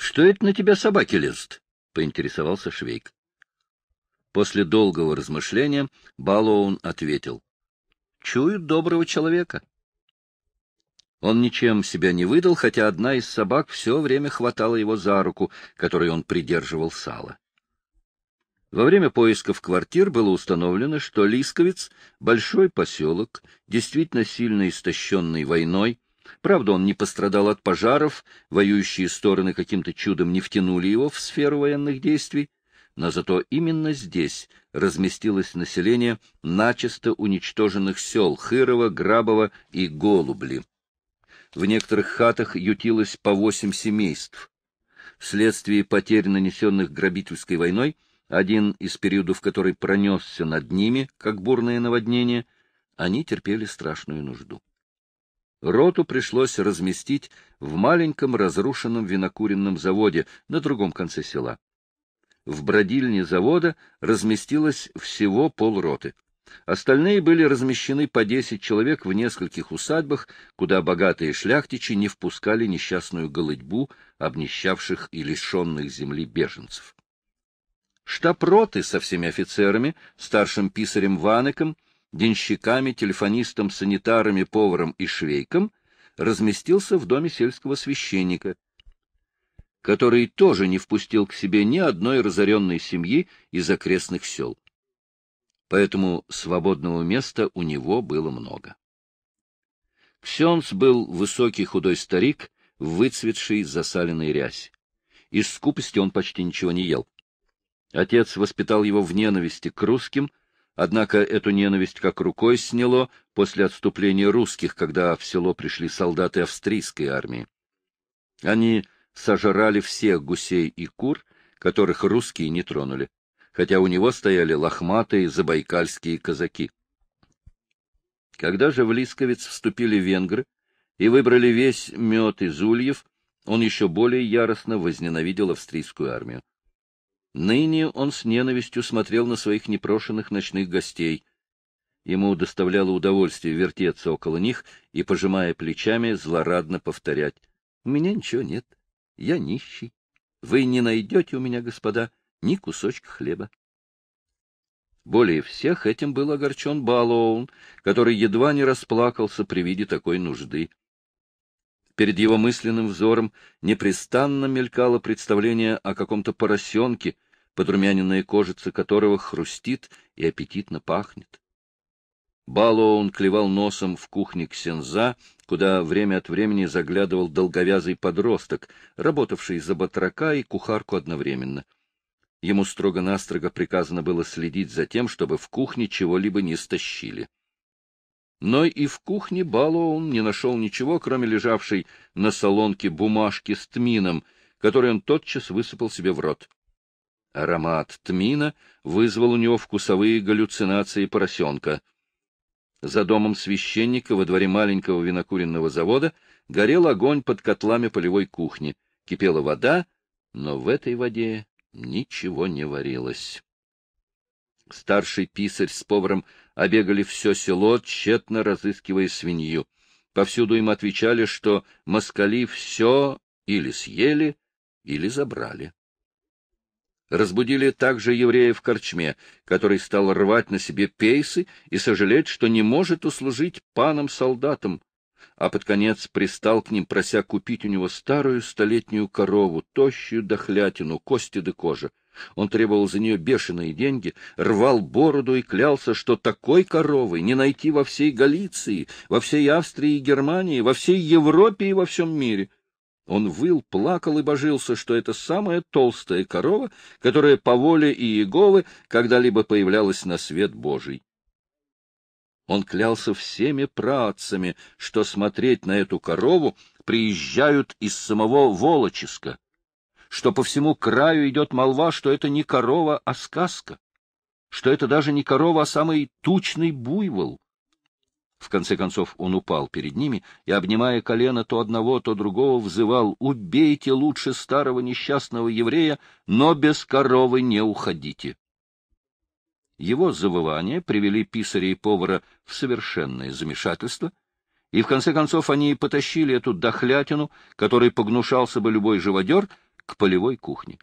Что это на тебя собаки лезут? — поинтересовался Швейк. После долгого размышления Балоун ответил. — Чуют доброго человека. Он ничем себя не выдал, хотя одна из собак все время хватала его за руку, которой он придерживал сало. Во время поисков квартир было установлено, что Лисковец — большой поселок, действительно сильно истощенный войной, Правда, он не пострадал от пожаров, воюющие стороны каким-то чудом не втянули его в сферу военных действий, но зато именно здесь разместилось население начисто уничтоженных сел Хырова, Грабова и Голубли. В некоторых хатах ютилось по восемь семейств. Вследствие потерь, нанесенных грабительской войной, один из периодов, который пронесся над ними, как бурное наводнение, они терпели страшную нужду. Роту пришлось разместить в маленьком разрушенном винокуренном заводе на другом конце села. В бродильне завода разместилось всего полроты. Остальные были размещены по десять человек в нескольких усадьбах, куда богатые шляхтичи не впускали несчастную голыдьбу обнищавших и лишенных земли беженцев. Штаб роты со всеми офицерами, старшим писарем Ванеком, денщиками, телефонистом, санитарами, поваром и швейком, разместился в доме сельского священника, который тоже не впустил к себе ни одной разоренной семьи из окрестных сел. Поэтому свободного места у него было много. Ксенц был высокий худой старик, выцветший засаленной рясь Из скупости он почти ничего не ел. Отец воспитал его в ненависти к русским, Однако эту ненависть как рукой сняло после отступления русских, когда в село пришли солдаты австрийской армии. Они сожрали всех гусей и кур, которых русские не тронули, хотя у него стояли лохматые забайкальские казаки. Когда же в Лисковец вступили венгры и выбрали весь мед из ульев, он еще более яростно возненавидел австрийскую армию. Ныне он с ненавистью смотрел на своих непрошенных ночных гостей. Ему доставляло удовольствие вертеться около них и, пожимая плечами, злорадно повторять. — У меня ничего нет. Я нищий. Вы не найдете у меня, господа, ни кусочка хлеба. Более всех этим был огорчен Балоун, который едва не расплакался при виде такой нужды. Перед его мысленным взором непрестанно мелькало представление о каком-то поросенке, подрумяненная кожица которого хрустит и аппетитно пахнет. Балоун клевал носом в кухне Ксенза, куда время от времени заглядывал долговязый подросток, работавший за батрака и кухарку одновременно. Ему строго-настрого приказано было следить за тем, чтобы в кухне чего-либо не стащили но и в кухне Балоун не нашел ничего, кроме лежавшей на солонке бумажки с тмином, который он тотчас высыпал себе в рот. Аромат тмина вызвал у него вкусовые галлюцинации поросенка. За домом священника во дворе маленького винокуренного завода горел огонь под котлами полевой кухни, кипела вода, но в этой воде ничего не варилось. Старший писарь с поваром обегали все село, тщетно разыскивая свинью. Повсюду им отвечали, что москали все или съели, или забрали. Разбудили также еврея в корчме, который стал рвать на себе пейсы и сожалеть, что не может услужить панам-солдатам, а под конец пристал к ним, прося купить у него старую столетнюю корову, тощую дохлятину, кости да кожи. Он требовал за нее бешеные деньги, рвал бороду и клялся, что такой коровы не найти во всей Галиции, во всей Австрии и Германии, во всей Европе и во всем мире. Он выл, плакал и божился, что это самая толстая корова, которая по воле Иеговы когда-либо появлялась на свет Божий. Он клялся всеми працами, что смотреть на эту корову приезжают из самого Волочиска что по всему краю идет молва, что это не корова, а сказка, что это даже не корова, а самый тучный буйвол. В конце концов он упал перед ними и, обнимая колено то одного, то другого, взывал «Убейте лучше старого несчастного еврея, но без коровы не уходите». Его завывания привели писаря и повара в совершенное замешательство, и в конце концов они потащили эту дохлятину, которой погнушался бы любой живодер, к полевой кухне.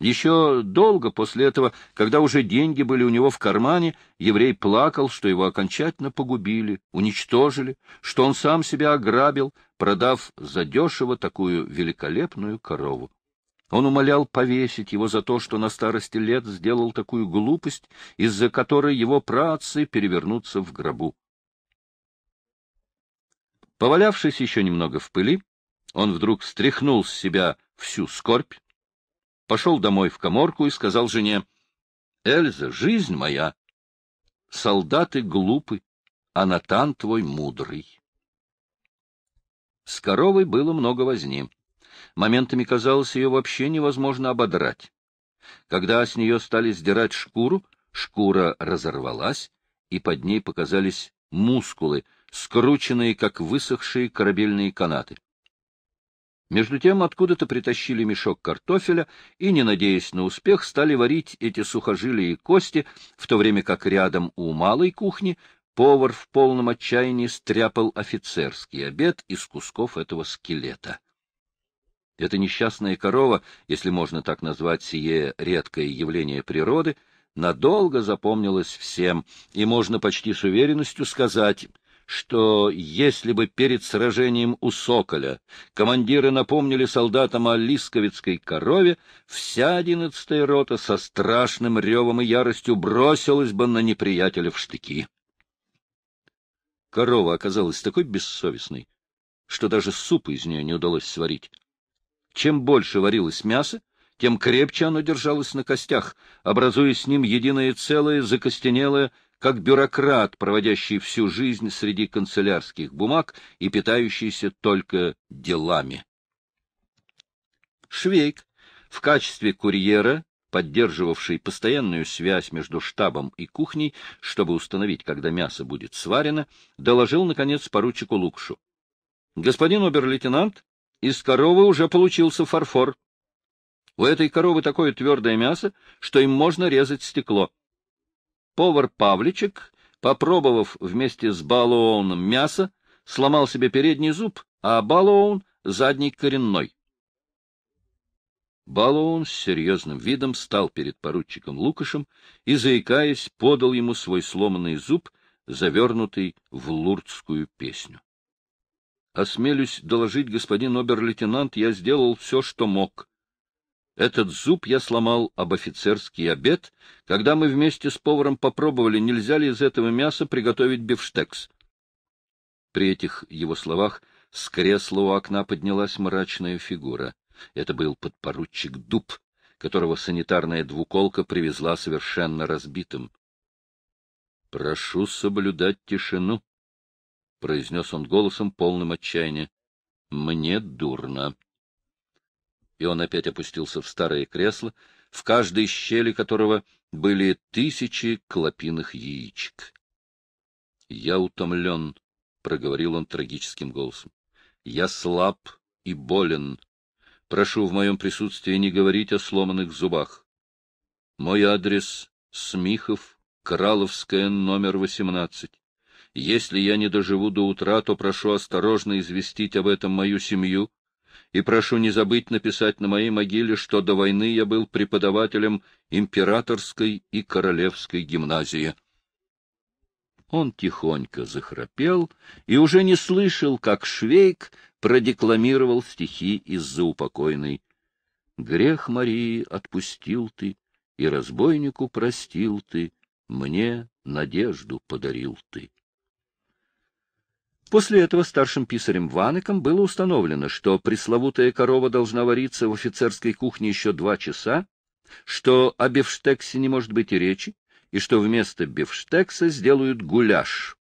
Еще долго после этого, когда уже деньги были у него в кармане, еврей плакал, что его окончательно погубили, уничтожили, что он сам себя ограбил, продав задешево такую великолепную корову. Он умолял повесить его за то, что на старости лет сделал такую глупость, из-за которой его працы перевернутся в гробу. Повалявшись еще немного в пыли, он вдруг стряхнул с себя всю скорбь, пошел домой в коморку и сказал жене, — Эльза, жизнь моя, солдаты глупы, а Натан твой мудрый. С коровой было много возни. Моментами казалось, ее вообще невозможно ободрать. Когда с нее стали сдирать шкуру, шкура разорвалась, и под ней показались мускулы, скрученные, как высохшие корабельные канаты. Между тем откуда-то притащили мешок картофеля и, не надеясь на успех, стали варить эти сухожилия и кости, в то время как рядом у малой кухни повар в полном отчаянии стряпал офицерский обед из кусков этого скелета. Эта несчастная корова, если можно так назвать сие редкое явление природы, надолго запомнилась всем, и можно почти с уверенностью сказать — что если бы перед сражением у Соколя командиры напомнили солдатам о лисковицкой корове, вся одиннадцатая рота со страшным ревом и яростью бросилась бы на неприятеля в штыки. Корова оказалась такой бессовестной, что даже супа из нее не удалось сварить. Чем больше варилось мясо, тем крепче оно держалось на костях, образуя с ним единое целое, закостенелое, как бюрократ, проводящий всю жизнь среди канцелярских бумаг и питающийся только делами. Швейк в качестве курьера, поддерживавший постоянную связь между штабом и кухней, чтобы установить, когда мясо будет сварено, доложил, наконец, поручику Лукшу. — Господин обер-лейтенант, из коровы уже получился фарфор. У этой коровы такое твердое мясо, что им можно резать стекло. Повар Павличек, попробовав вместе с Балуоуном мясо, сломал себе передний зуб, а Балуоун — задний коренной. Балуон с серьезным видом стал перед поручиком Лукашем и, заикаясь, подал ему свой сломанный зуб, завернутый в лурдскую песню. — Осмелюсь доложить, господин обер-лейтенант, я сделал все, что мог. Этот зуб я сломал об офицерский обед, когда мы вместе с поваром попробовали, нельзя ли из этого мяса приготовить бифштекс. При этих его словах с кресла у окна поднялась мрачная фигура. Это был подпоручик Дуб, которого санитарная двуколка привезла совершенно разбитым. — Прошу соблюдать тишину, — произнес он голосом полным отчаяния. — Мне дурно и он опять опустился в старое кресло, в каждой щели которого были тысячи клопиных яичек. — Я утомлен, — проговорил он трагическим голосом. — Я слаб и болен. Прошу в моем присутствии не говорить о сломанных зубах. Мой адрес — Смихов, Краловская, номер 18. Если я не доживу до утра, то прошу осторожно известить об этом мою семью, и прошу не забыть написать на моей могиле, что до войны я был преподавателем императорской и королевской гимназии. Он тихонько захрапел и уже не слышал, как Швейк продекламировал стихи из-за упокойной. «Грех Марии отпустил ты, и разбойнику простил ты, мне надежду подарил ты». После этого старшим писарем Ваныком было установлено, что пресловутая корова должна вариться в офицерской кухне еще два часа, что о бифштексе не может быть и речи, и что вместо бифштекса сделают гуляш.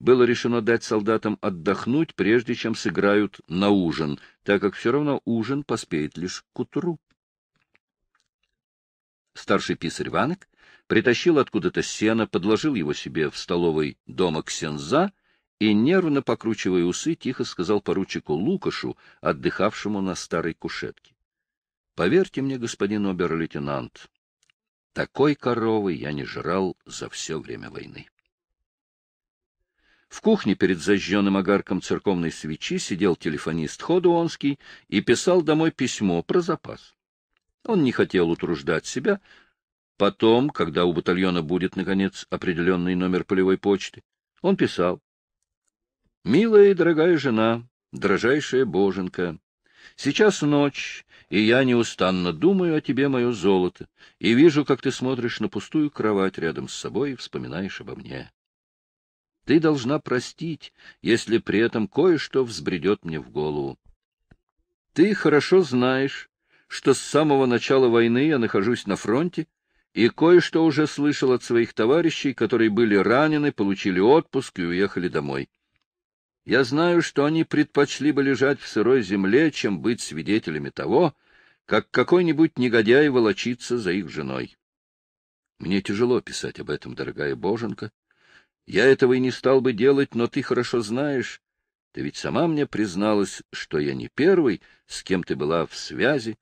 Было решено дать солдатам отдохнуть, прежде чем сыграют на ужин, так как все равно ужин поспеет лишь к утру. Старший писарь Ванек притащил откуда-то сено, подложил его себе в столовой дома Ксенза и, нервно покручивая усы, тихо сказал поручику Лукашу, отдыхавшему на старой кушетке. — Поверьте мне, господин обер-лейтенант, такой коровы я не жрал за все время войны. В кухне перед зажженным огарком церковной свечи сидел телефонист Ходуонский и писал домой письмо про запас. Он не хотел утруждать себя. Потом, когда у батальона будет, наконец, определенный номер полевой почты, он писал Милая и дорогая жена, дрожайшая боженка, сейчас ночь, и я неустанно думаю о тебе, мое золото, и вижу, как ты смотришь на пустую кровать рядом с собой и вспоминаешь обо мне. Ты должна простить, если при этом кое-что взбредет мне в голову. Ты хорошо знаешь, что с самого начала войны я нахожусь на фронте, и кое-что уже слышал от своих товарищей, которые были ранены, получили отпуск и уехали домой. Я знаю, что они предпочли бы лежать в сырой земле, чем быть свидетелями того, как какой-нибудь негодяй волочится за их женой. Мне тяжело писать об этом, дорогая боженка. Я этого и не стал бы делать, но ты хорошо знаешь. Ты ведь сама мне призналась, что я не первый, с кем ты была в связи,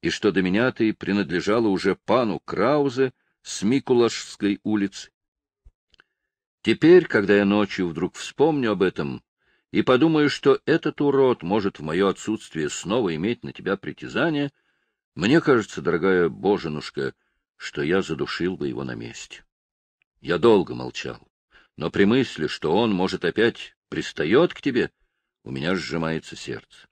и что до меня ты принадлежала уже пану Краузе с Микулашской улицы. Теперь, когда я ночью вдруг вспомню об этом, и подумаю, что этот урод может в мое отсутствие снова иметь на тебя притязание, мне кажется, дорогая боженушка, что я задушил бы его на месте. Я долго молчал, но при мысли, что он, может, опять пристает к тебе, у меня сжимается сердце.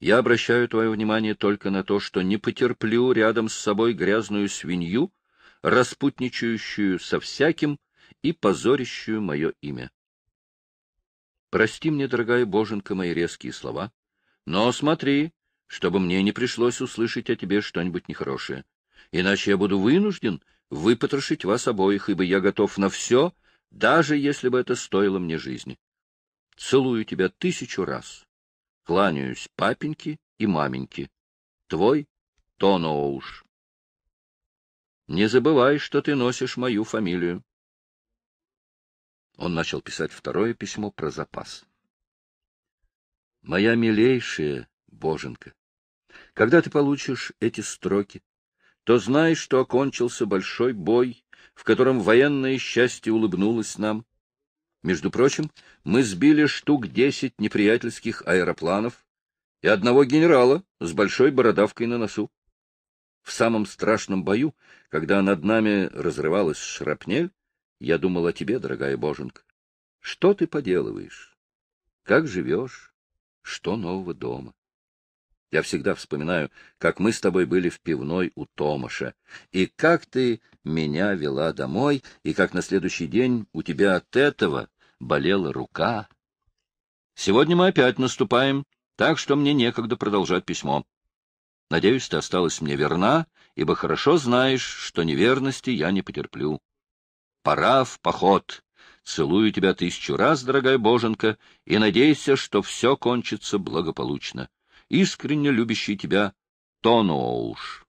Я обращаю твое внимание только на то, что не потерплю рядом с собой грязную свинью, распутничающую со всяким и позорящую мое имя. Прости мне, дорогая боженка, мои резкие слова, но смотри, чтобы мне не пришлось услышать о тебе что-нибудь нехорошее. Иначе я буду вынужден выпотрошить вас обоих, ибо я готов на все, даже если бы это стоило мне жизни. Целую тебя тысячу раз. Кланяюсь папеньке и маменьке. Твой Тоноуш. Не забывай, что ты носишь мою фамилию. Он начал писать второе письмо про запас. «Моя милейшая боженка, когда ты получишь эти строки, то знай, что окончился большой бой, в котором военное счастье улыбнулось нам. Между прочим, мы сбили штук десять неприятельских аэропланов и одного генерала с большой бородавкой на носу. В самом страшном бою, когда над нами разрывалась шрапнель, я думал о тебе, дорогая Боженька. Что ты поделываешь? Как живешь? Что нового дома? Я всегда вспоминаю, как мы с тобой были в пивной у Томаша, и как ты меня вела домой, и как на следующий день у тебя от этого болела рука. Сегодня мы опять наступаем, так что мне некогда продолжать письмо. Надеюсь, ты осталась мне верна, ибо хорошо знаешь, что неверности я не потерплю пора в поход. Целую тебя тысячу раз, дорогая боженка, и надейся, что все кончится благополучно. Искренне любящий тебя Тоноуш.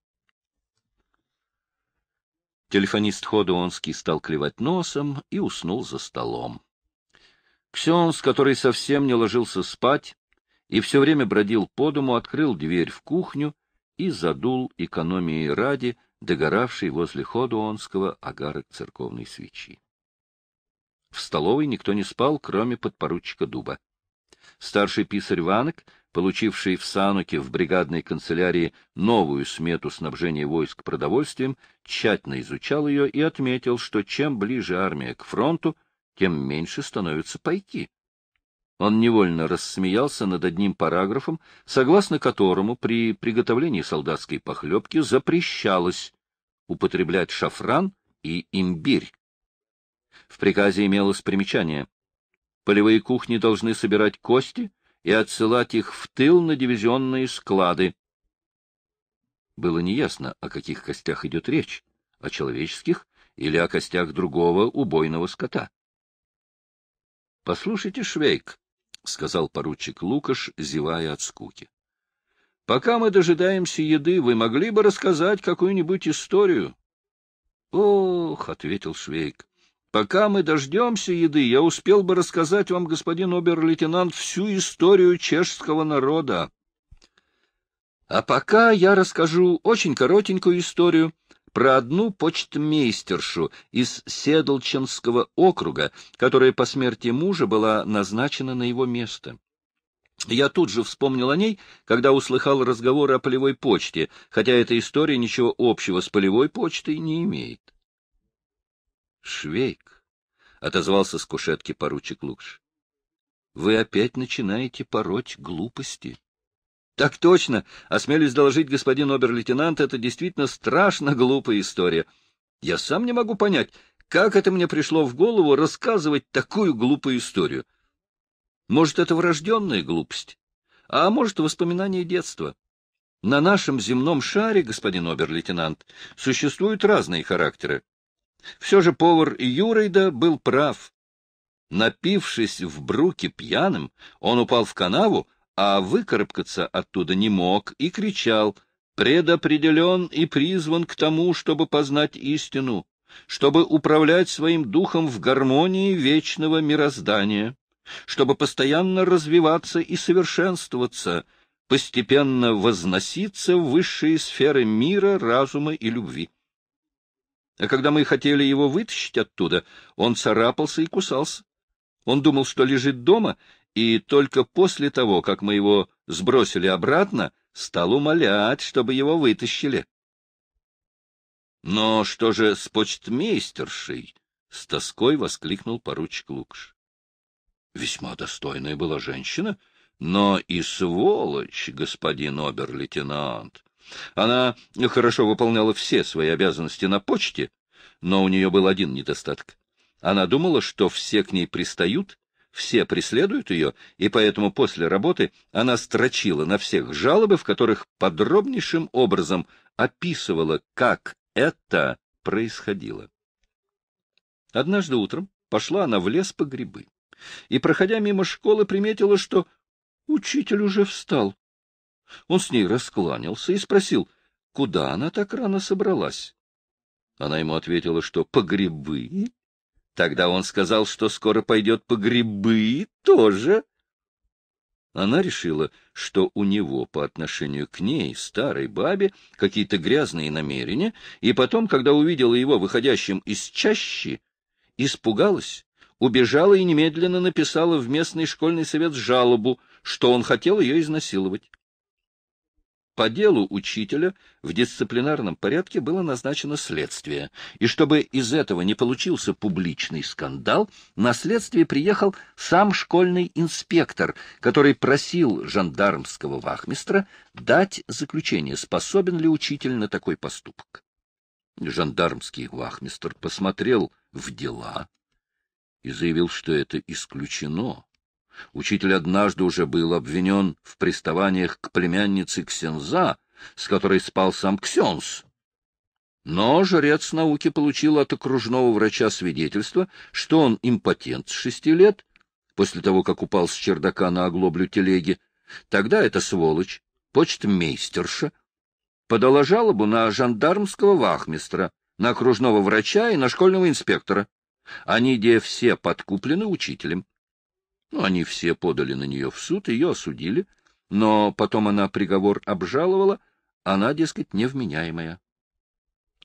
Телефонист Ходуонский стал клевать носом и уснул за столом. Ксенс, который совсем не ложился спать и все время бродил по дому, открыл дверь в кухню и задул экономии ради догоравшей возле Ходуонского агарок церковной свечи. В столовой никто не спал, кроме подпоручика Дуба. Старший писарь Ванок, получивший в Сануке в бригадной канцелярии новую смету снабжения войск продовольствием, тщательно изучал ее и отметил, что чем ближе армия к фронту, тем меньше становятся пайки. Он невольно рассмеялся над одним параграфом, согласно которому при приготовлении солдатской похлебки запрещалось употреблять шафран и имбирь. В приказе имелось примечание. Полевые кухни должны собирать кости и отсылать их в тыл на дивизионные склады. Было неясно, о каких костях идет речь, о человеческих или о костях другого убойного скота. — Послушайте, Швейк, — сказал поручик Лукаш, зевая от скуки. — Пока мы дожидаемся еды, вы могли бы рассказать какую-нибудь историю? — Ох, — ответил Швейк, — пока мы дождемся еды, я успел бы рассказать вам, господин обер-лейтенант, всю историю чешского народа. А пока я расскажу очень коротенькую историю, про одну почтмейстершу из Седлчинского округа, которая по смерти мужа была назначена на его место. Я тут же вспомнил о ней, когда услыхал разговоры о полевой почте, хотя эта история ничего общего с полевой почтой не имеет. — Швейк, — отозвался с кушетки поручик Лукш, — вы опять начинаете пороть глупости. — Так точно, осмелюсь доложить, господин обер-лейтенант, это действительно страшно глупая история. Я сам не могу понять, как это мне пришло в голову рассказывать такую глупую историю. Может, это врожденная глупость, а может, воспоминание детства. На нашем земном шаре, господин обер-лейтенант, существуют разные характеры. Все же повар Юрейда был прав. Напившись в бруке пьяным, он упал в канаву, а выкарабкаться оттуда не мог и кричал «Предопределен и призван к тому, чтобы познать истину, чтобы управлять своим духом в гармонии вечного мироздания, чтобы постоянно развиваться и совершенствоваться, постепенно возноситься в высшие сферы мира, разума и любви». А когда мы хотели его вытащить оттуда, он царапался и кусался. Он думал, что лежит дома и только после того, как мы его сбросили обратно, стал умолять, чтобы его вытащили. — Но что же с почтмейстершей? — с тоской воскликнул поручик Лукш. — Весьма достойная была женщина, но и сволочь, господин обер-лейтенант. Она хорошо выполняла все свои обязанности на почте, но у нее был один недостаток. Она думала, что все к ней пристают, все преследуют ее, и поэтому после работы она строчила на всех жалобы, в которых подробнейшим образом описывала, как это происходило. Однажды утром пошла она в лес по грибы и, проходя мимо школы, приметила, что учитель уже встал. Он с ней раскланялся и спросил, куда она так рано собралась. Она ему ответила, что по грибы, Тогда он сказал, что скоро пойдет по грибы тоже. Она решила, что у него по отношению к ней, старой бабе, какие-то грязные намерения, и потом, когда увидела его выходящим из чащи, испугалась, убежала и немедленно написала в местный школьный совет жалобу, что он хотел ее изнасиловать. По делу учителя в дисциплинарном порядке было назначено следствие, и чтобы из этого не получился публичный скандал, на следствие приехал сам школьный инспектор, который просил жандармского вахмистра дать заключение, способен ли учитель на такой поступок. Жандармский вахмистр посмотрел в дела и заявил, что это исключено Учитель однажды уже был обвинен в приставаниях к племяннице Ксенза, с которой спал сам Ксенс. Но жрец науки получил от окружного врача свидетельство, что он импотент с шести лет, после того, как упал с чердака на оглоблю телеги. Тогда эта сволочь, почтмейстерша, подала жалобу на жандармского вахмистра, на окружного врача и на школьного инспектора. Они де все подкуплены учителем. Ну, они все подали на нее в суд, ее осудили, но потом она приговор обжаловала, она, дескать, невменяемая.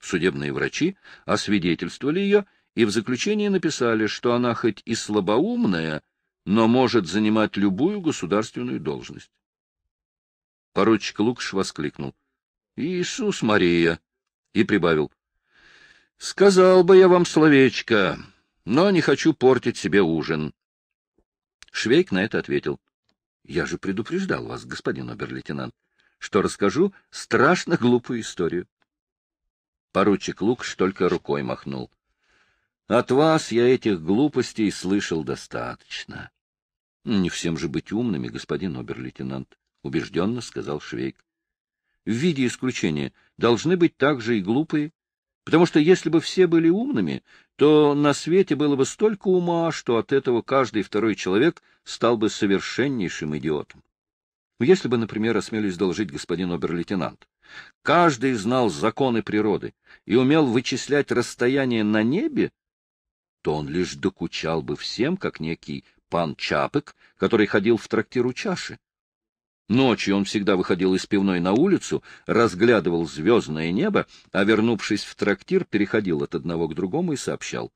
Судебные врачи освидетельствовали ее и в заключении написали, что она хоть и слабоумная, но может занимать любую государственную должность. Поручик Лукш воскликнул. — Иисус Мария! И прибавил. — Сказал бы я вам словечко, но не хочу портить себе ужин. Швейк на это ответил. — Я же предупреждал вас, господин обер-лейтенант, что расскажу страшно глупую историю. Поручик Лукш только рукой махнул. — От вас я этих глупостей слышал достаточно. — Не всем же быть умными, господин обер-лейтенант, — убежденно сказал Швейк. — В виде исключения должны быть также и глупые, Потому что если бы все были умными, то на свете было бы столько ума, что от этого каждый второй человек стал бы совершеннейшим идиотом. Ну, если бы, например, осмелюсь доложить господин обер-лейтенант, каждый знал законы природы и умел вычислять расстояние на небе, то он лишь докучал бы всем, как некий пан Чапык, который ходил в трактир у чаши. Ночью он всегда выходил из пивной на улицу, разглядывал звездное небо, а, вернувшись в трактир, переходил от одного к другому и сообщал.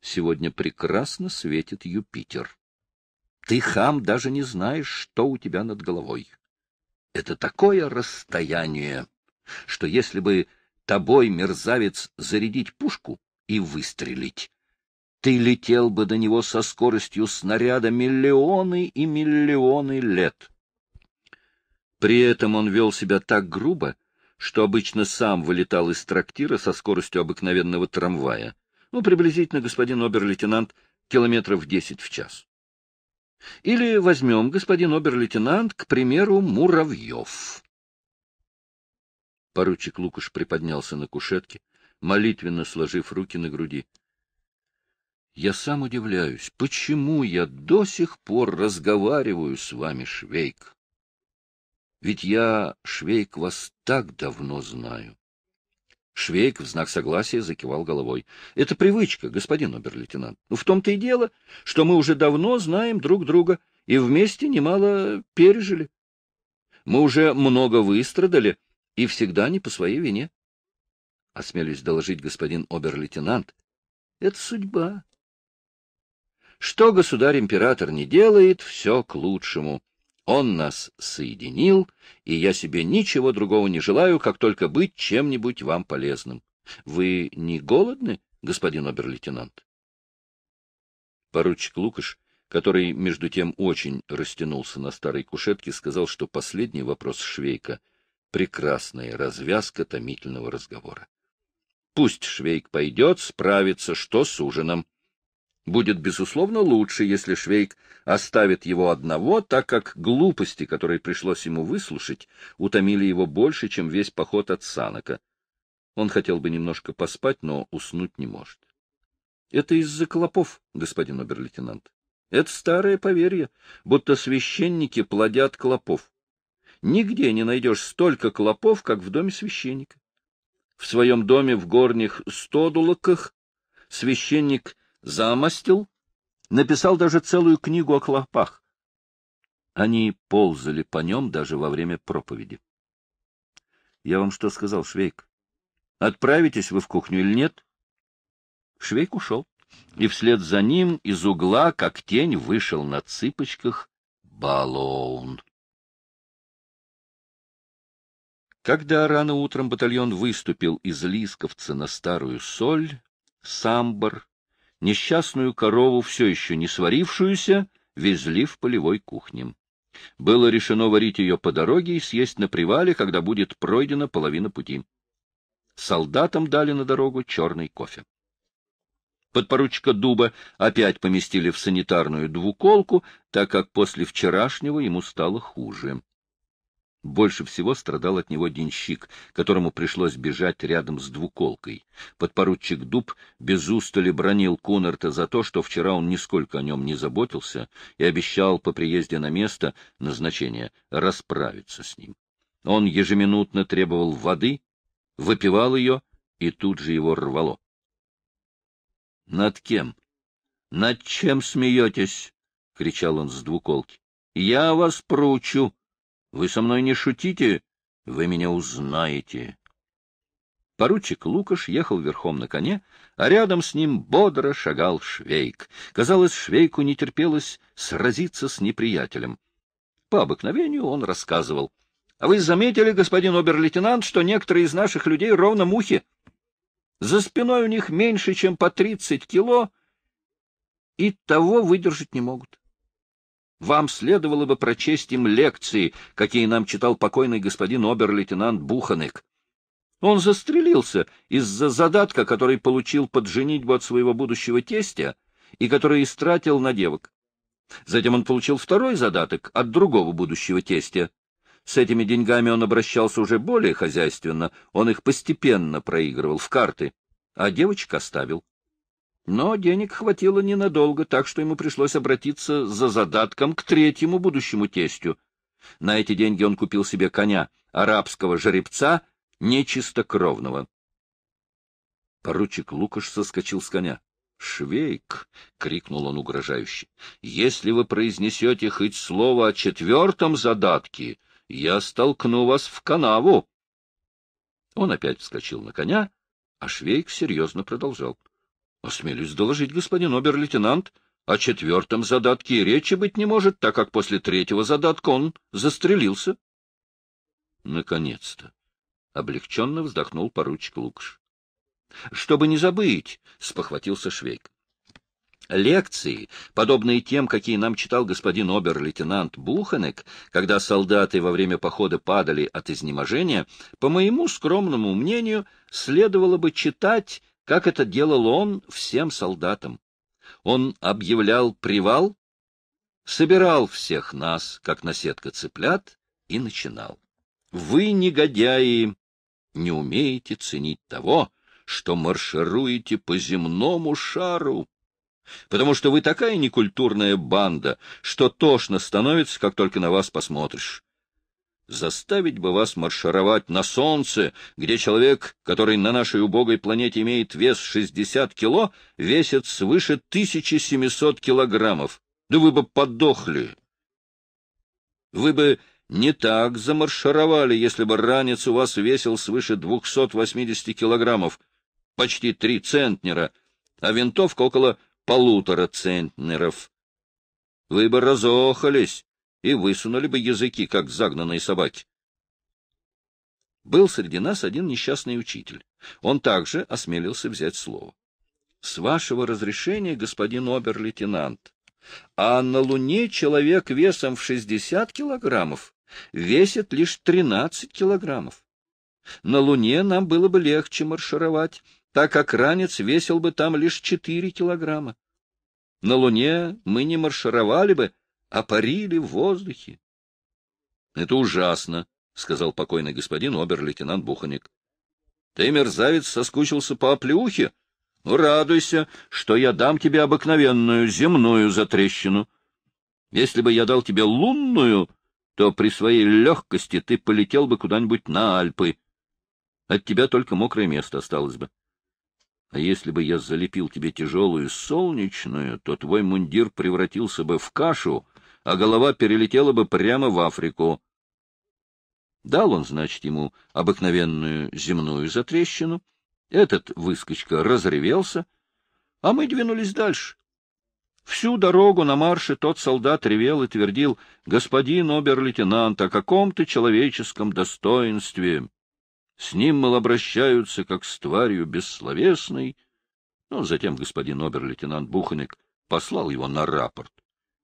«Сегодня прекрасно светит Юпитер. Ты, хам, даже не знаешь, что у тебя над головой. Это такое расстояние, что если бы тобой, мерзавец, зарядить пушку и выстрелить, ты летел бы до него со скоростью снаряда миллионы и миллионы лет». При этом он вел себя так грубо, что обычно сам вылетал из трактира со скоростью обыкновенного трамвая. Ну, приблизительно, господин обер-лейтенант, километров десять в час. Или возьмем, господин обер-лейтенант, к примеру, Муравьев. Поручик Лукаш приподнялся на кушетке, молитвенно сложив руки на груди. Я сам удивляюсь, почему я до сих пор разговариваю с вами, Швейк. Ведь я Швейк вас так давно знаю. Швейк в знак согласия закивал головой. — Это привычка, господин обер-лейтенант. Ну, в том-то и дело, что мы уже давно знаем друг друга и вместе немало пережили. Мы уже много выстрадали и всегда не по своей вине. Осмелюсь доложить господин обер-лейтенант. — Это судьба. Что государь-император не делает, все к лучшему. Он нас соединил, и я себе ничего другого не желаю, как только быть чем-нибудь вам полезным. Вы не голодны, господин обер-лейтенант? Поручик Лукаш, который, между тем, очень растянулся на старой кушетке, сказал, что последний вопрос Швейка — прекрасная развязка томительного разговора. Пусть Швейк пойдет, справится, что с ужином. Будет, безусловно, лучше, если Швейк оставит его одного, так как глупости, которые пришлось ему выслушать, утомили его больше, чем весь поход от Санака. Он хотел бы немножко поспать, но уснуть не может. — Это из-за клопов, господин обер-лейтенант. Это старое поверье, будто священники плодят клопов. Нигде не найдешь столько клопов, как в доме священника. В своем доме в горних Стодулоках священник замостил, написал даже целую книгу о клопах. Они ползали по нем даже во время проповеди. — Я вам что сказал, Швейк? Отправитесь вы в кухню или нет? Швейк ушел, и вслед за ним из угла, как тень, вышел на цыпочках баллон. Когда рано утром батальон выступил из Лисковца на Старую Соль, Самбор несчастную корову, все еще не сварившуюся, везли в полевой кухне. Было решено варить ее по дороге и съесть на привале, когда будет пройдена половина пути. Солдатам дали на дорогу черный кофе. Подпоручика Дуба опять поместили в санитарную двуколку, так как после вчерашнего ему стало хуже. Больше всего страдал от него денщик, которому пришлось бежать рядом с двуколкой. Подпоручик Дуб без устали бронил Кунарта за то, что вчера он нисколько о нем не заботился и обещал по приезде на место назначения расправиться с ним. Он ежеминутно требовал воды, выпивал ее, и тут же его рвало. — Над кем? Над чем смеетесь? — кричал он с двуколки. — Я вас проучу! Вы со мной не шутите, вы меня узнаете. Поручик Лукаш ехал верхом на коне, а рядом с ним бодро шагал Швейк. Казалось, Швейку не терпелось сразиться с неприятелем. По обыкновению он рассказывал. — А вы заметили, господин обер-лейтенант, что некоторые из наших людей ровно мухи? За спиной у них меньше, чем по тридцать кило, и того выдержать не могут. Вам следовало бы прочесть им лекции, какие нам читал покойный господин обер-лейтенант Буханык. Он застрелился из-за задатка, который получил под женитьбу от своего будущего тестя и который истратил на девок. Затем он получил второй задаток от другого будущего тестя. С этими деньгами он обращался уже более хозяйственно, он их постепенно проигрывал в карты, а девочек оставил. Но денег хватило ненадолго, так что ему пришлось обратиться за задатком к третьему будущему тестю. На эти деньги он купил себе коня, арабского жеребца, нечистокровного. Поручик Лукаш соскочил с коня. «Швейк!» — крикнул он угрожающе. «Если вы произнесете хоть слово о четвертом задатке, я столкну вас в канаву!» Он опять вскочил на коня, а Швейк серьезно продолжал. Осмелюсь доложить, господин обер-лейтенант, о четвертом задатке и речи быть не может, так как после третьего задатка он застрелился. Наконец-то! Облегченно вздохнул поручик Лукш. Чтобы не забыть, спохватился Швейк. Лекции, подобные тем, какие нам читал господин обер-лейтенант Буханек, когда солдаты во время похода падали от изнеможения, по моему скромному мнению, следовало бы читать как это делал он всем солдатам. Он объявлял привал, собирал всех нас, как наседка цыплят, и начинал. «Вы, негодяи, не умеете ценить того, что маршируете по земному шару, потому что вы такая некультурная банда, что тошно становится, как только на вас посмотришь. Заставить бы вас маршировать на солнце, где человек, который на нашей убогой планете имеет вес 60 кило, весит свыше 1700 килограммов. Да вы бы подохли! Вы бы не так замаршировали, если бы ранец у вас весил свыше 280 килограммов, почти три центнера, а винтовка около полутора центнеров. Вы бы разохались, и высунули бы языки, как загнанные собаки. Был среди нас один несчастный учитель. Он также осмелился взять слово. — С вашего разрешения, господин обер-лейтенант, а на Луне человек весом в 60 килограммов весит лишь 13 килограммов. На Луне нам было бы легче маршировать, так как ранец весил бы там лишь 4 килограмма. На Луне мы не маршировали бы, а в воздухе. — Это ужасно, — сказал покойный господин обер-лейтенант Буханик. — Ты, мерзавец, соскучился по оплеухе? Ну, радуйся, что я дам тебе обыкновенную земную затрещину. Если бы я дал тебе лунную, то при своей легкости ты полетел бы куда-нибудь на Альпы. От тебя только мокрое место осталось бы. А если бы я залепил тебе тяжелую солнечную, то твой мундир превратился бы в кашу, а голова перелетела бы прямо в Африку. Дал он, значит, ему обыкновенную земную затрещину. Этот выскочка разревелся, а мы двинулись дальше. Всю дорогу на марше тот солдат ревел и твердил, «Господин обер-лейтенант, о каком-то человеческом достоинстве! С ним, мол, обращаются, как с тварью бессловесной». Но ну, затем господин обер-лейтенант Буханик послал его на рапорт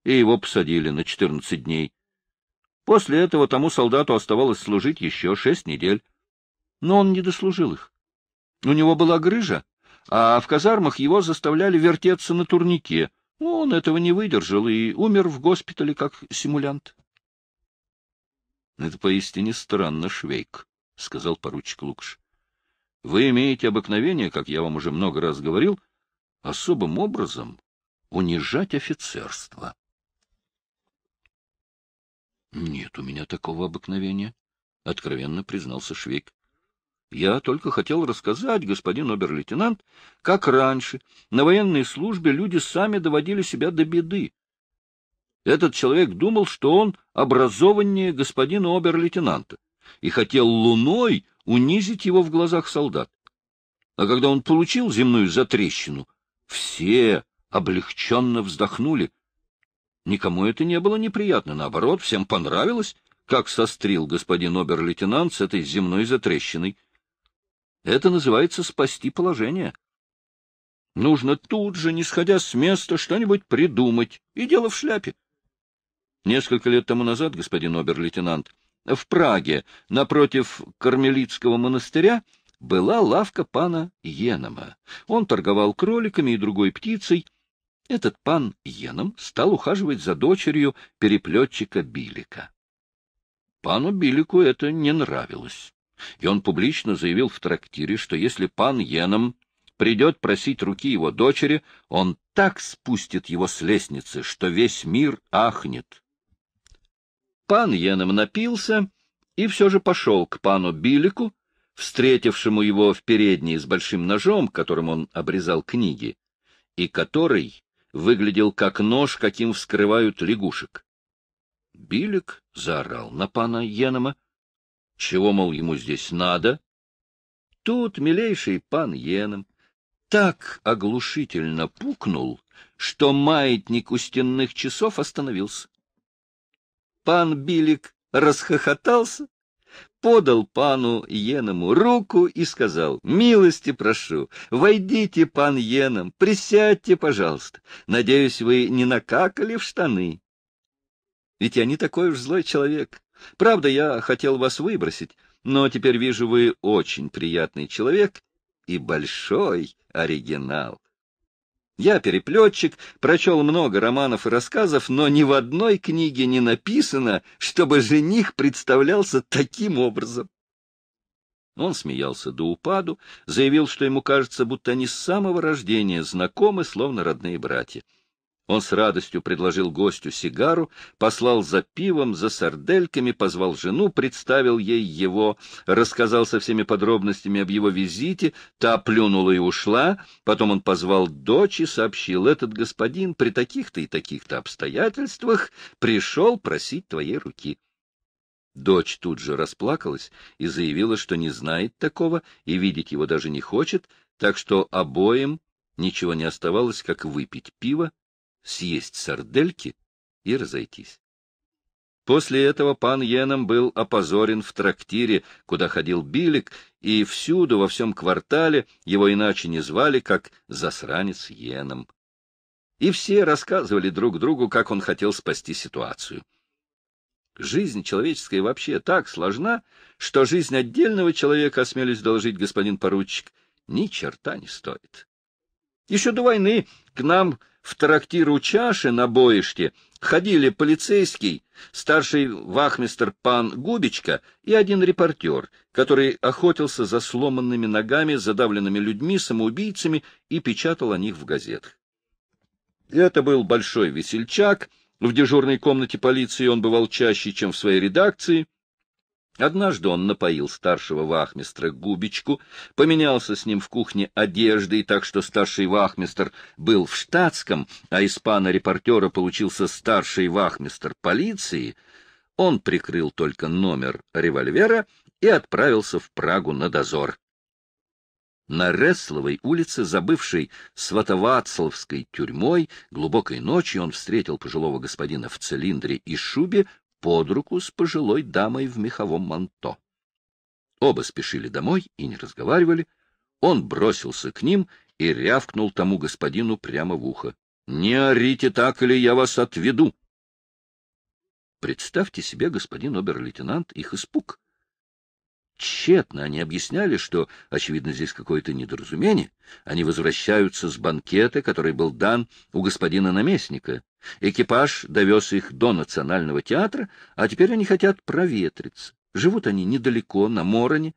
и его посадили на 14 дней. После этого тому солдату оставалось служить еще шесть недель. Но он не дослужил их. У него была грыжа, а в казармах его заставляли вертеться на турнике. Он этого не выдержал и умер в госпитале как симулянт. — Это поистине странно, Швейк, — сказал поручик Лукш. Вы имеете обыкновение, как я вам уже много раз говорил, особым образом унижать офицерство. — Нет у меня такого обыкновения, — откровенно признался Швейк. — Я только хотел рассказать, господин обер-лейтенант, как раньше на военной службе люди сами доводили себя до беды. Этот человек думал, что он образованнее господина обер-лейтенанта и хотел луной унизить его в глазах солдат. А когда он получил земную затрещину, все облегченно вздохнули — Никому это не было неприятно, наоборот, всем понравилось, как сострил господин обер-лейтенант с этой земной затрещиной. Это называется спасти положение. Нужно тут же, не сходя с места, что-нибудь придумать, и дело в шляпе. Несколько лет тому назад, господин обер-лейтенант, в Праге, напротив Кармелитского монастыря, была лавка пана Енома. Он торговал кроликами и другой птицей, этот пан Йеном стал ухаживать за дочерью переплетчика Билика. Пану Билику это не нравилось, и он публично заявил в трактире, что если пан Йеном придет просить руки его дочери, он так спустит его с лестницы, что весь мир ахнет. Пан Йеном напился и все же пошел к пану Билику, встретившему его в передней с большим ножом, которым он обрезал книги, и который выглядел как нож, каким вскрывают лягушек. Билик заорал на пана Енома. Чего, мол, ему здесь надо? Тут милейший пан Еном так оглушительно пукнул, что маятник у стенных часов остановился. Пан Билик расхохотался, подал пану Йеному руку и сказал, «Милости прошу, войдите, пан Йеном, присядьте, пожалуйста. Надеюсь, вы не накакали в штаны». Ведь я не такой уж злой человек. Правда, я хотел вас выбросить, но теперь вижу, вы очень приятный человек и большой оригинал. Я переплетчик, прочел много романов и рассказов, но ни в одной книге не написано, чтобы жених представлялся таким образом. Он смеялся до упаду, заявил, что ему кажется, будто они с самого рождения знакомы, словно родные братья. Он с радостью предложил гостю сигару, послал за пивом, за сардельками, позвал жену, представил ей его, рассказал со всеми подробностями об его визите, та плюнула и ушла, потом он позвал дочь и сообщил, этот господин при таких-то и таких-то обстоятельствах пришел просить твоей руки. Дочь тут же расплакалась и заявила, что не знает такого и видеть его даже не хочет, так что обоим ничего не оставалось, как выпить пиво, съесть сардельки и разойтись. После этого пан Йеном был опозорен в трактире, куда ходил Билик, и всюду, во всем квартале, его иначе не звали, как «засранец Йеном». И все рассказывали друг другу, как он хотел спасти ситуацию. Жизнь человеческая вообще так сложна, что жизнь отдельного человека, осмелюсь доложить господин поручик, ни черта не стоит. Еще до войны к нам в трактиру чаши на боишке ходили полицейский, старший вахмистер пан Губичка и один репортер, который охотился за сломанными ногами, задавленными людьми, самоубийцами и печатал о них в газетах. Это был большой весельчак, в дежурной комнате полиции он бывал чаще, чем в своей редакции, Однажды он напоил старшего вахмистра губечку, поменялся с ним в кухне одеждой, так что старший вахмистр был в штатском, а из пана-репортера получился старший вахмистр полиции. Он прикрыл только номер револьвера и отправился в Прагу на дозор. На Ресловой улице, забывшей Сватовацловской тюрьмой, глубокой ночью он встретил пожилого господина в цилиндре и шубе под руку с пожилой дамой в меховом манто. Оба спешили домой и не разговаривали. Он бросился к ним и рявкнул тому господину прямо в ухо. — Не орите так, или я вас отведу! Представьте себе, господин обер-лейтенант, их испуг. Тщетно они объясняли, что, очевидно, здесь какое-то недоразумение. Они возвращаются с банкета, который был дан у господина наместника. Экипаж довез их до Национального театра, а теперь они хотят проветриться. Живут они недалеко, на Мороне.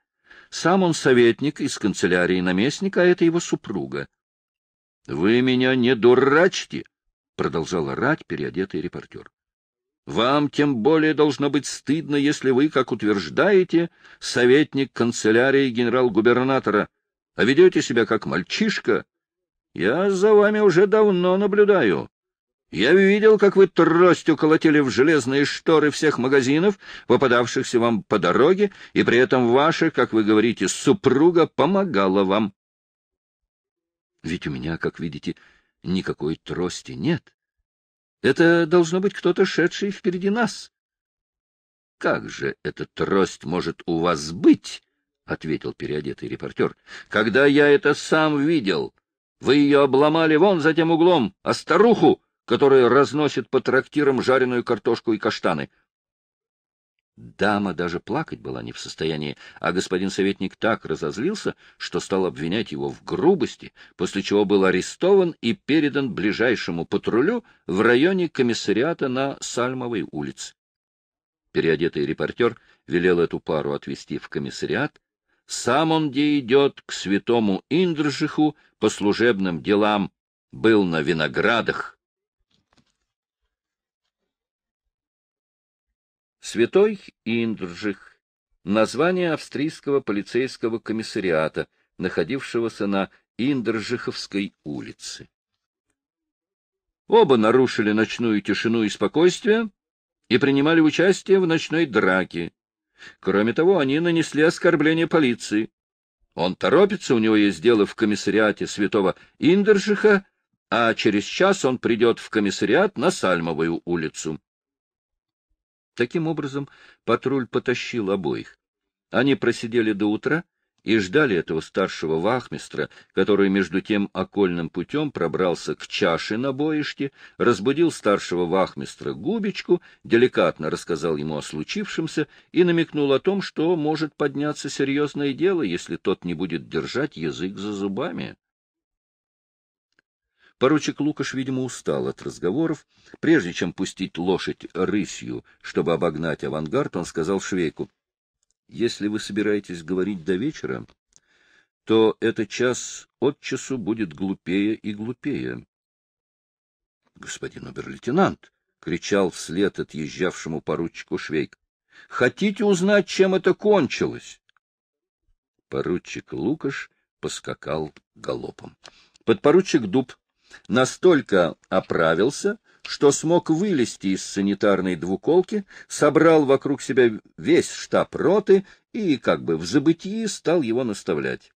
Сам он советник из канцелярии наместника, а это его супруга. — Вы меня не дурачьте! — продолжал орать переодетый репортер. — Вам тем более должно быть стыдно, если вы, как утверждаете, советник канцелярии генерал-губернатора, а ведете себя как мальчишка. Я за вами уже давно наблюдаю. Я видел, как вы тростью колотили в железные шторы всех магазинов, попадавшихся вам по дороге, и при этом ваша, как вы говорите, супруга помогала вам. Ведь у меня, как видите, никакой трости нет. Это должно быть кто-то, шедший впереди нас. — Как же эта трость может у вас быть? — ответил переодетый репортер. — Когда я это сам видел, вы ее обломали вон за тем углом, а старуху которые разносят по трактирам жареную картошку и каштаны. Дама даже плакать была не в состоянии, а господин советник так разозлился, что стал обвинять его в грубости, после чего был арестован и передан ближайшему патрулю в районе комиссариата на Сальмовой улице. Переодетый репортер велел эту пару отвезти в комиссариат. Сам он где идет к святому Индржиху по служебным делам, был на виноградах. Святой Индржих — название австрийского полицейского комиссариата, находившегося на Индржиховской улице. Оба нарушили ночную тишину и спокойствие и принимали участие в ночной драке. Кроме того, они нанесли оскорбление полиции. Он торопится, у него есть дело в комиссариате святого Индержиха, а через час он придет в комиссариат на Сальмовую улицу. Таким образом, патруль потащил обоих. Они просидели до утра и ждали этого старшего вахмистра, который между тем окольным путем пробрался к чаше на боишке, разбудил старшего вахмистра Губечку, деликатно рассказал ему о случившемся и намекнул о том, что может подняться серьезное дело, если тот не будет держать язык за зубами. Поручик Лукаш, видимо, устал от разговоров. Прежде чем пустить лошадь рысью, чтобы обогнать авангард, он сказал швейку, «Если вы собираетесь говорить до вечера, то этот час от часу будет глупее и глупее». «Господин обер-лейтенант!» — кричал вслед отъезжавшему поручику швейк. «Хотите узнать, чем это кончилось?» Поручик Лукаш поскакал галопом. Подпоручик Дуб настолько оправился, что смог вылезти из санитарной двуколки, собрал вокруг себя весь штаб роты и, как бы в забытии, стал его наставлять.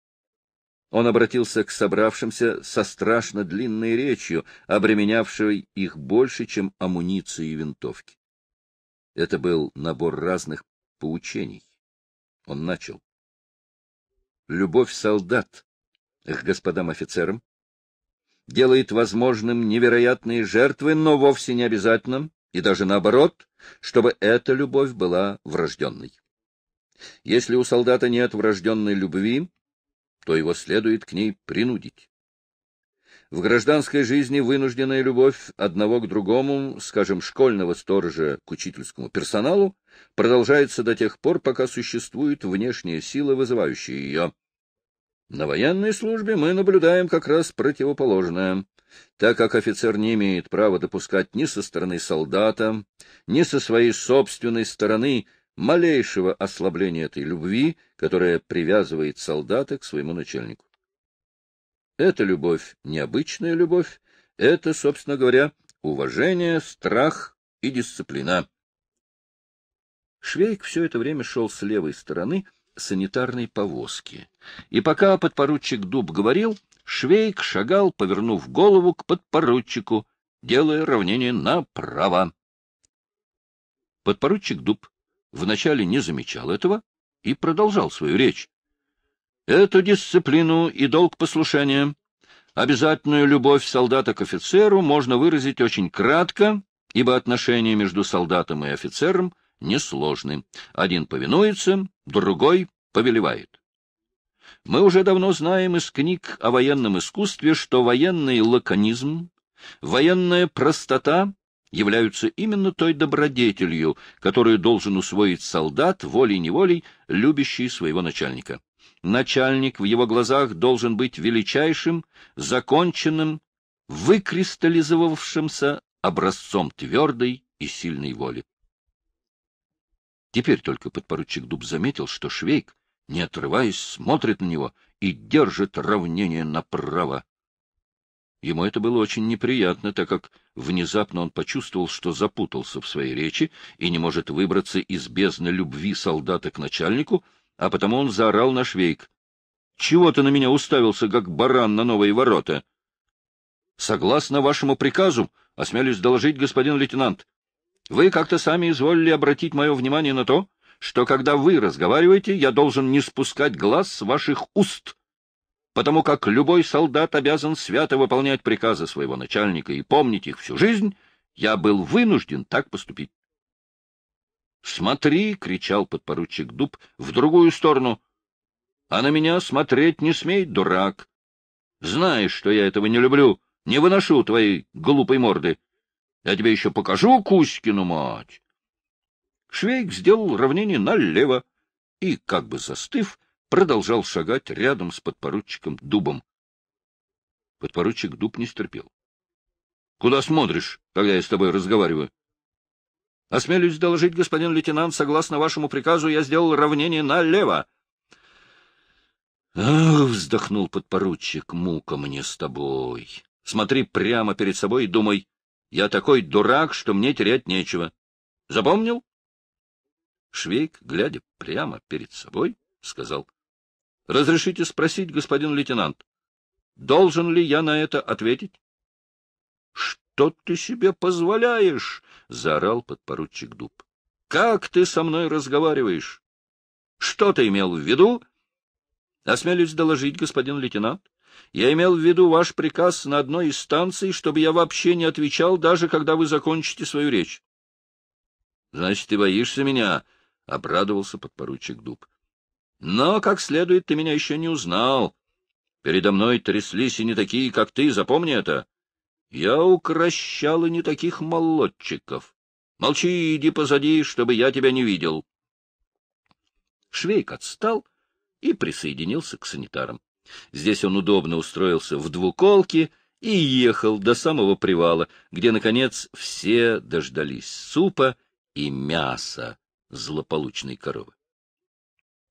Он обратился к собравшимся со страшно длинной речью, обременявшей их больше, чем амуниции и винтовки. Это был набор разных поучений. Он начал. Любовь солдат к господам офицерам, делает возможным невероятные жертвы, но вовсе не обязательным, и даже наоборот, чтобы эта любовь была врожденной. Если у солдата нет врожденной любви, то его следует к ней принудить. В гражданской жизни вынужденная любовь одного к другому, скажем, школьного сторожа к учительскому персоналу, продолжается до тех пор, пока существует внешняя сила, вызывающая ее. На военной службе мы наблюдаем как раз противоположное, так как офицер не имеет права допускать ни со стороны солдата, ни со своей собственной стороны малейшего ослабления этой любви, которая привязывает солдата к своему начальнику. Это любовь — необычная любовь, это, собственно говоря, уважение, страх и дисциплина. Швейк все это время шел с левой стороны — санитарной повозки. И пока подпоручик Дуб говорил, Швейк шагал, повернув голову к подпоручику, делая равнение направо. Подпоручик Дуб вначале не замечал этого и продолжал свою речь. Эту дисциплину и долг послушания, обязательную любовь солдата к офицеру можно выразить очень кратко, ибо отношения между солдатом и офицером — несложны. Один повинуется, другой повелевает. Мы уже давно знаем из книг о военном искусстве, что военный лаконизм, военная простота являются именно той добродетелью, которую должен усвоить солдат волей-неволей, любящий своего начальника. Начальник в его глазах должен быть величайшим, законченным, выкристаллизовавшимся образцом твердой и сильной воли. Теперь только подпоручик Дуб заметил, что Швейк, не отрываясь, смотрит на него и держит равнение направо. Ему это было очень неприятно, так как внезапно он почувствовал, что запутался в своей речи и не может выбраться из бездны любви солдата к начальнику, а потому он заорал на швейк. — Чего ты на меня уставился, как баран на новые ворота? — Согласно вашему приказу, осмелюсь доложить, господин лейтенант, вы как-то сами изволили обратить мое внимание на то, что когда вы разговариваете, я должен не спускать глаз с ваших уст, потому как любой солдат обязан свято выполнять приказы своего начальника и помнить их всю жизнь, я был вынужден так поступить. «Смотри!» — кричал подпоручик Дуб в другую сторону. «А на меня смотреть не смей, дурак! Знаешь, что я этого не люблю, не выношу твоей глупой морды. Я тебе еще покажу Кузькину мать. Швейк сделал равнение налево и, как бы застыв, продолжал шагать рядом с подпоручиком Дубом. Подпоручик Дуб не стерпел. — Куда смотришь, когда я с тобой разговариваю? — Осмелюсь доложить, господин лейтенант, согласно вашему приказу я сделал равнение налево. — Ах, — вздохнул подпоручик, — мука мне с тобой. Смотри прямо перед собой и думай, я такой дурак, что мне терять нечего. Запомнил? Швейк, глядя прямо перед собой, сказал. — Разрешите спросить, господин лейтенант, должен ли я на это ответить? — Что ты себе позволяешь? — заорал подпоручик Дуб. — Как ты со мной разговариваешь? Что ты имел в виду? — Осмелюсь доложить, господин лейтенант, я имел в виду ваш приказ на одной из станций, чтобы я вообще не отвечал, даже когда вы закончите свою речь. — Значит, ты боишься меня? — обрадовался подпоручик Дуб. — Но, как следует, ты меня еще не узнал. Передо мной тряслись и не такие, как ты, запомни это. Я укращал и не таких молодчиков. Молчи и иди позади, чтобы я тебя не видел. Швейк отстал и присоединился к санитарам. Здесь он удобно устроился в двуколке и ехал до самого привала, где, наконец, все дождались супа и мяса злополучной коровы.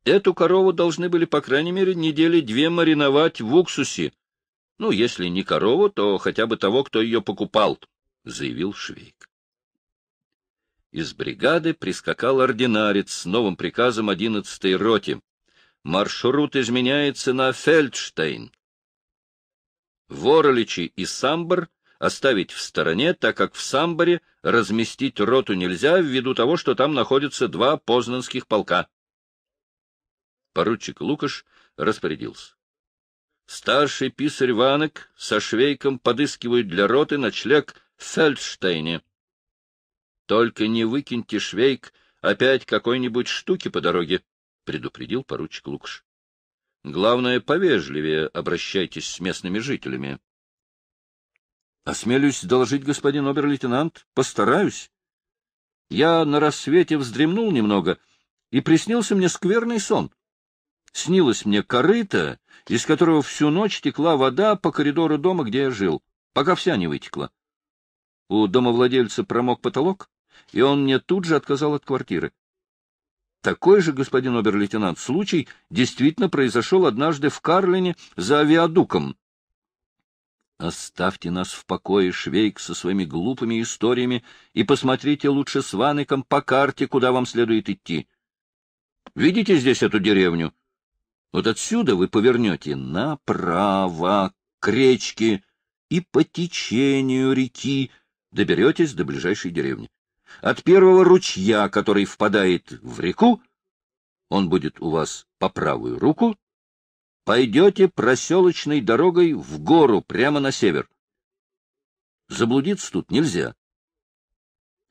Эту корову должны были, по крайней мере, недели две мариновать в уксусе. Ну, если не корову, то хотя бы того, кто ее покупал, — заявил Швейк. Из бригады прискакал ординарец с новым приказом одиннадцатой роте маршрут изменяется на Фельдштейн. Вороличи и Самбор оставить в стороне, так как в Самборе разместить роту нельзя ввиду того, что там находятся два познанских полка. Поручик Лукаш распорядился. Старший писарь Ванек со швейком подыскивают для роты ночлег в Фельдштейне. Только не выкиньте швейк опять какой-нибудь штуки по дороге. — предупредил поручик Лукаш. — Главное, повежливее обращайтесь с местными жителями. — Осмелюсь доложить, господин обер-лейтенант, постараюсь. Я на рассвете вздремнул немного, и приснился мне скверный сон. Снилось мне корыто, из которого всю ночь текла вода по коридору дома, где я жил, пока вся не вытекла. У домовладельца промок потолок, и он мне тут же отказал от квартиры. Такой же, господин обер-лейтенант, случай действительно произошел однажды в Карлине за авиадуком. Оставьте нас в покое, Швейк, со своими глупыми историями, и посмотрите лучше с Ваныком по карте, куда вам следует идти. Видите здесь эту деревню? Вот отсюда вы повернете направо к речке и по течению реки доберетесь до ближайшей деревни от первого ручья, который впадает в реку, он будет у вас по правую руку, пойдете проселочной дорогой в гору прямо на север. Заблудиться тут нельзя.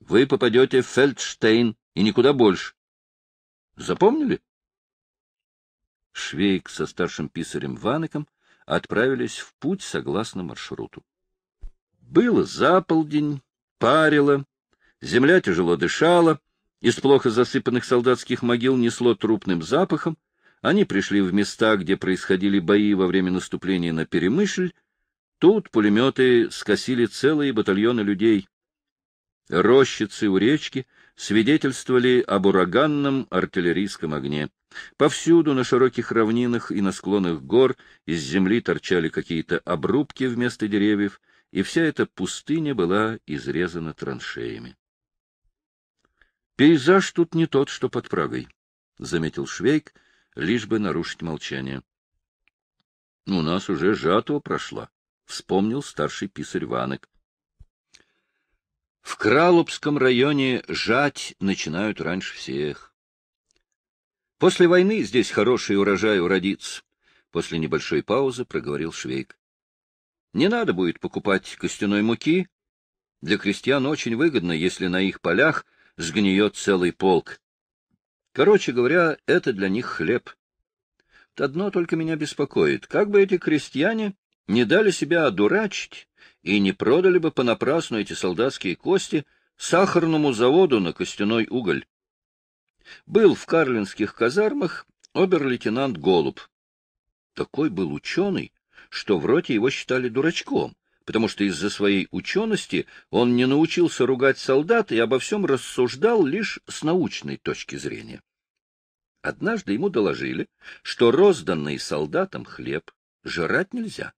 Вы попадете в Фельдштейн и никуда больше. Запомнили? Швейк со старшим писарем Ванеком отправились в путь согласно маршруту. Было за полдень, парило, Земля тяжело дышала, из плохо засыпанных солдатских могил несло трупным запахом. Они пришли в места, где происходили бои во время наступления на Перемышль. Тут пулеметы скосили целые батальоны людей. Рощицы у речки свидетельствовали об ураганном артиллерийском огне. Повсюду на широких равнинах и на склонах гор из земли торчали какие-то обрубки вместо деревьев, и вся эта пустыня была изрезана траншеями. Пейзаж тут не тот, что под Прагой, — заметил Швейк, лишь бы нарушить молчание. — У нас уже жатва прошла, — вспомнил старший писарь Ванек. В Кралупском районе жать начинают раньше всех. После войны здесь хороший урожай уродится, — после небольшой паузы проговорил Швейк. Не надо будет покупать костяной муки. Для крестьян очень выгодно, если на их полях — сгниет целый полк. Короче говоря, это для них хлеб. Одно только меня беспокоит. Как бы эти крестьяне не дали себя одурачить и не продали бы понапрасну эти солдатские кости сахарному заводу на костяной уголь. Был в карлинских казармах обер-лейтенант Голуб. Такой был ученый, что в роте его считали дурачком потому что из-за своей учености он не научился ругать солдат и обо всем рассуждал лишь с научной точки зрения. Однажды ему доложили, что розданный солдатам хлеб жрать нельзя.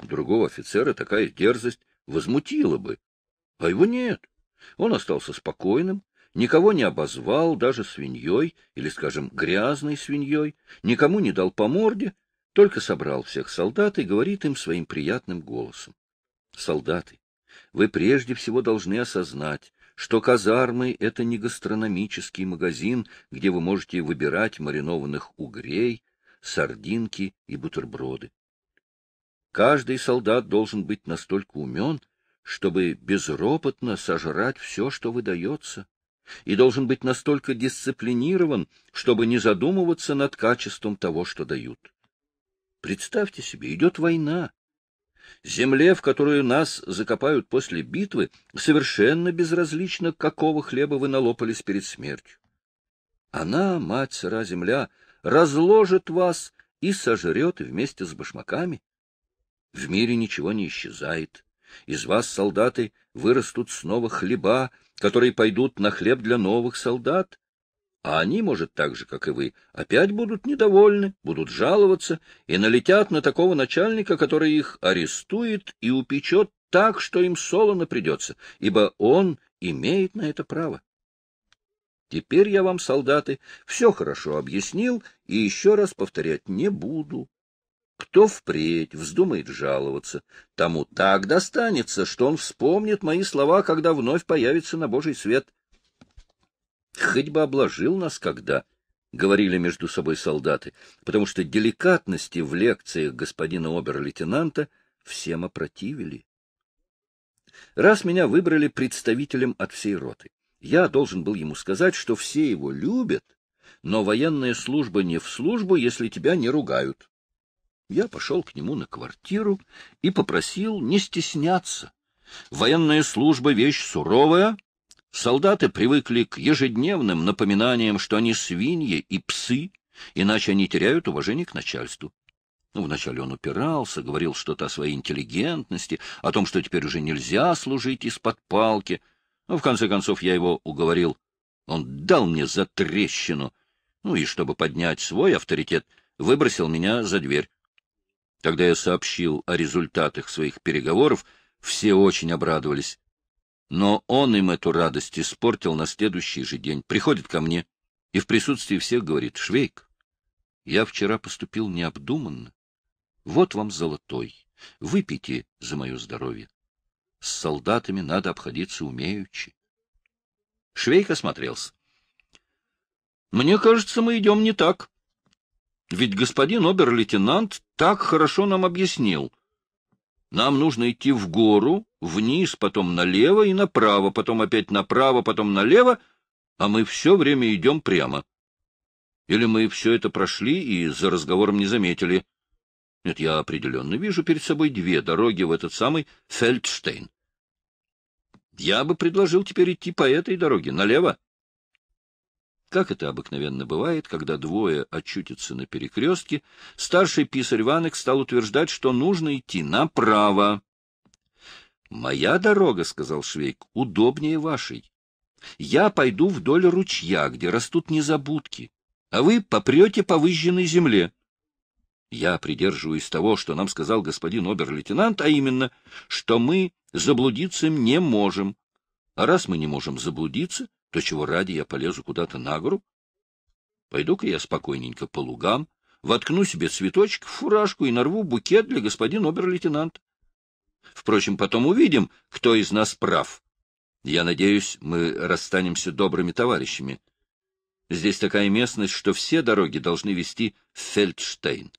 Другого офицера такая дерзость возмутила бы, а его нет. Он остался спокойным, никого не обозвал даже свиньей или, скажем, грязной свиньей, никому не дал по морде, только собрал всех солдат и говорит им своим приятным голосом. Солдаты, вы прежде всего должны осознать, что казармы — это не гастрономический магазин, где вы можете выбирать маринованных угрей, сардинки и бутерброды. Каждый солдат должен быть настолько умен, чтобы безропотно сожрать все, что выдается, и должен быть настолько дисциплинирован, чтобы не задумываться над качеством того, что дают. Представьте себе, идет война. Земле, в которую нас закопают после битвы, совершенно безразлично, какого хлеба вы налопались перед смертью. Она, мать сыра земля, разложит вас и сожрет вместе с башмаками. В мире ничего не исчезает. Из вас, солдаты, вырастут снова хлеба, которые пойдут на хлеб для новых солдат. А они, может, так же, как и вы, опять будут недовольны, будут жаловаться и налетят на такого начальника, который их арестует и упечет так, что им солоно придется, ибо он имеет на это право. Теперь я вам, солдаты, все хорошо объяснил и еще раз повторять не буду. Кто впредь вздумает жаловаться, тому так достанется, что он вспомнит мои слова, когда вновь появится на Божий свет. Хоть бы обложил нас когда, — говорили между собой солдаты, потому что деликатности в лекциях господина обер-лейтенанта всем опротивили. Раз меня выбрали представителем от всей роты, я должен был ему сказать, что все его любят, но военная служба не в службу, если тебя не ругают. Я пошел к нему на квартиру и попросил не стесняться. Военная служба — вещь суровая, Солдаты привыкли к ежедневным напоминаниям, что они свиньи и псы, иначе они теряют уважение к начальству. Ну, вначале он упирался, говорил что-то о своей интеллигентности, о том, что теперь уже нельзя служить из-под палки. Но, ну, в конце концов, я его уговорил. Он дал мне за трещину. Ну и, чтобы поднять свой авторитет, выбросил меня за дверь. Когда я сообщил о результатах своих переговоров, все очень обрадовались. Но он им эту радость испортил на следующий же день. Приходит ко мне и в присутствии всех говорит, «Швейк, я вчера поступил необдуманно. Вот вам золотой. Выпейте за мое здоровье. С солдатами надо обходиться умеючи». Швейк осмотрелся. «Мне кажется, мы идем не так. Ведь господин обер-лейтенант так хорошо нам объяснил. Нам нужно идти в гору вниз, потом налево и направо, потом опять направо, потом налево, а мы все время идем прямо. Или мы все это прошли и за разговором не заметили. Нет, я определенно вижу перед собой две дороги в этот самый Фельдштейн. Я бы предложил теперь идти по этой дороге, налево. Как это обыкновенно бывает, когда двое очутятся на перекрестке, старший писарь Ванек стал утверждать, что нужно идти направо. — Моя дорога, — сказал Швейк, — удобнее вашей. Я пойду вдоль ручья, где растут незабудки, а вы попрете по выжженной земле. Я придерживаюсь того, что нам сказал господин обер-лейтенант, а именно, что мы заблудиться не можем. А раз мы не можем заблудиться, то чего ради я полезу куда-то на гору? Пойду-ка я спокойненько по лугам, воткну себе цветочек в фуражку и нарву букет для господина обер-лейтенанта. Впрочем, потом увидим, кто из нас прав. Я надеюсь, мы расстанемся добрыми товарищами. Здесь такая местность, что все дороги должны вести в Фельдштейн.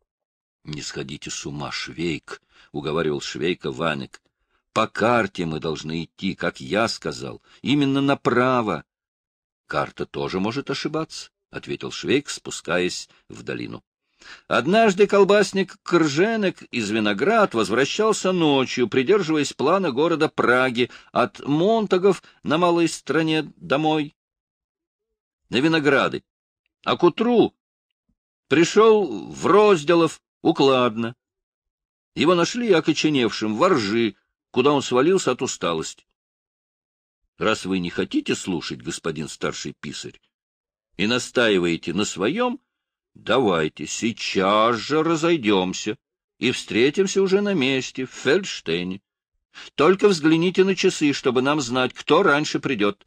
— Не сходите с ума, Швейк, — уговаривал Швейка Ванек. — По карте мы должны идти, как я сказал, именно направо. — Карта тоже может ошибаться, — ответил Швейк, спускаясь в долину. Однажды колбасник Крженек из Виноград возвращался ночью, придерживаясь плана города Праги от Монтагов на малой стране домой на Винограды, а к утру пришел в Розделов укладно. Его нашли окоченевшим во ржи, куда он свалился от усталости. — Раз вы не хотите слушать, господин старший писарь, и настаиваете на своем, — Давайте сейчас же разойдемся и встретимся уже на месте, в Фельдштейне. Только взгляните на часы, чтобы нам знать, кто раньше придет.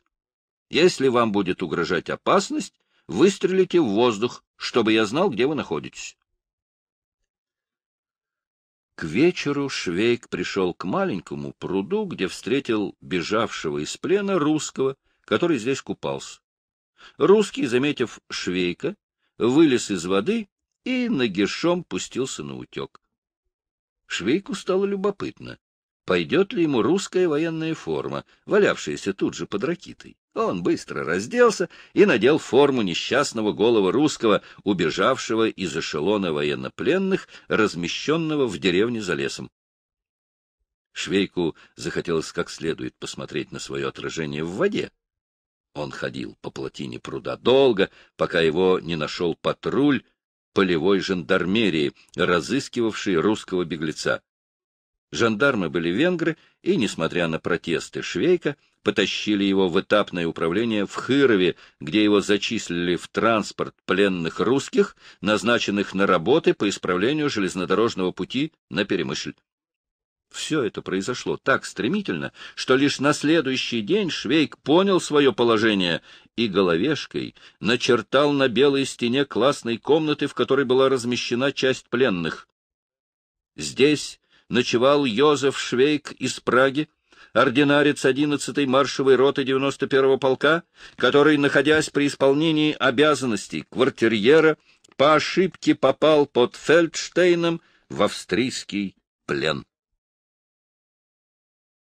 Если вам будет угрожать опасность, выстрелите в воздух, чтобы я знал, где вы находитесь. К вечеру Швейк пришел к маленькому пруду, где встретил бежавшего из плена русского, который здесь купался. Русский, заметив Швейка, вылез из воды и нагишом пустился на утек. Швейку стало любопытно, пойдет ли ему русская военная форма, валявшаяся тут же под ракитой. Он быстро разделся и надел форму несчастного голого русского, убежавшего из эшелона военнопленных, размещенного в деревне за лесом. Швейку захотелось как следует посмотреть на свое отражение в воде. Он ходил по плотине пруда долго, пока его не нашел патруль полевой жандармерии, разыскивавший русского беглеца. Жандармы были венгры, и, несмотря на протесты Швейка, потащили его в этапное управление в Хырове, где его зачислили в транспорт пленных русских, назначенных на работы по исправлению железнодорожного пути на Перемышль. Все это произошло так стремительно, что лишь на следующий день Швейк понял свое положение и головешкой начертал на белой стене классной комнаты, в которой была размещена часть пленных. Здесь ночевал Йозеф Швейк из Праги, ординарец 11-й маршевой роты 91-го полка, который, находясь при исполнении обязанностей квартирьера, по ошибке попал под Фельдштейном в австрийский плен.